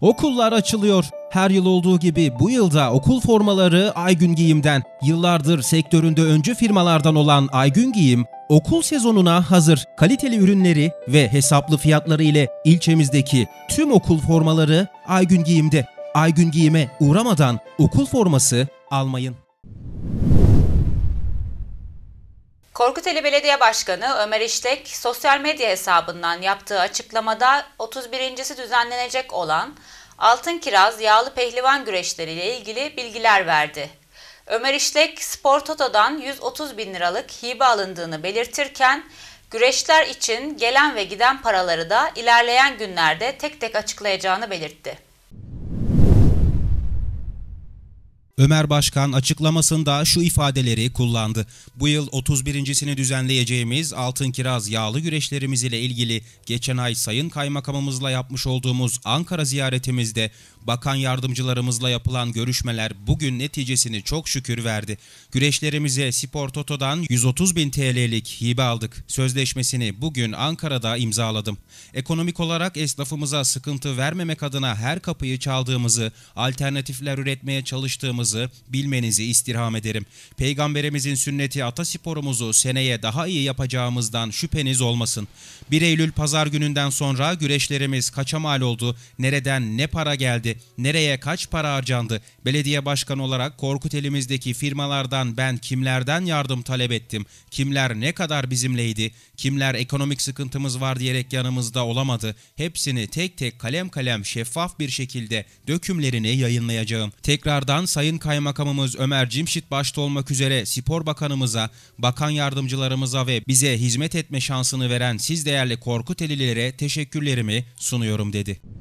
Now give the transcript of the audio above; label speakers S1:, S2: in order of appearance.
S1: Okullar açılıyor. Her yıl olduğu gibi bu yılda okul formaları Aygün Giyim'den. Yıllardır sektöründe öncü firmalardan olan Aygün Giyim, okul sezonuna hazır kaliteli ürünleri ve hesaplı fiyatları ile ilçemizdeki tüm okul formaları Aygün Giyim'de. Aygün Giyim'e uğramadan okul forması almayın.
S2: Korkuteli Belediye Başkanı Ömer İştek sosyal medya hesabından yaptığı açıklamada 31.si düzenlenecek olan Altın Kiraz Yağlı Pehlivan güreşleri ile ilgili bilgiler verdi. Ömer İşlek, Spor Toto'dan 130 bin liralık hibe alındığını belirtirken, güreşler için gelen ve giden paraları da ilerleyen günlerde tek tek açıklayacağını belirtti.
S1: Ömer Başkan açıklamasında şu ifadeleri kullandı. Bu yıl 31.sini düzenleyeceğimiz Altın Kiraz Yağlı Güreşlerimiz ile ilgili geçen ay Sayın Kaymakamımızla yapmış olduğumuz Ankara ziyaretimizde Bakan yardımcılarımızla yapılan görüşmeler bugün neticesini çok şükür verdi. Güreşlerimize Spor Toto'dan 130 bin TL'lik hibe aldık. Sözleşmesini bugün Ankara'da imzaladım. Ekonomik olarak esnafımıza sıkıntı vermemek adına her kapıyı çaldığımızı, alternatifler üretmeye çalıştığımızı bilmenizi istirham ederim. Peygamberimizin sünneti atasporumuzu seneye daha iyi yapacağımızdan şüpheniz olmasın. 1 Eylül pazar gününden sonra güreşlerimiz kaça mal oldu, nereden ne para geldi, Nereye kaç para harcandı? Belediye başkanı olarak Korkut elimizdeki firmalardan ben kimlerden yardım talep ettim? Kimler ne kadar bizimleydi? Kimler ekonomik sıkıntımız var diyerek yanımızda olamadı? Hepsini tek tek kalem kalem şeffaf bir şekilde dökümlerini yayınlayacağım. Tekrardan Sayın Kaymakamımız Ömer Cimşit başta olmak üzere Spor Bakanımıza, bakan yardımcılarımıza ve bize hizmet etme şansını veren siz değerli Korkut Elililere teşekkürlerimi sunuyorum dedi.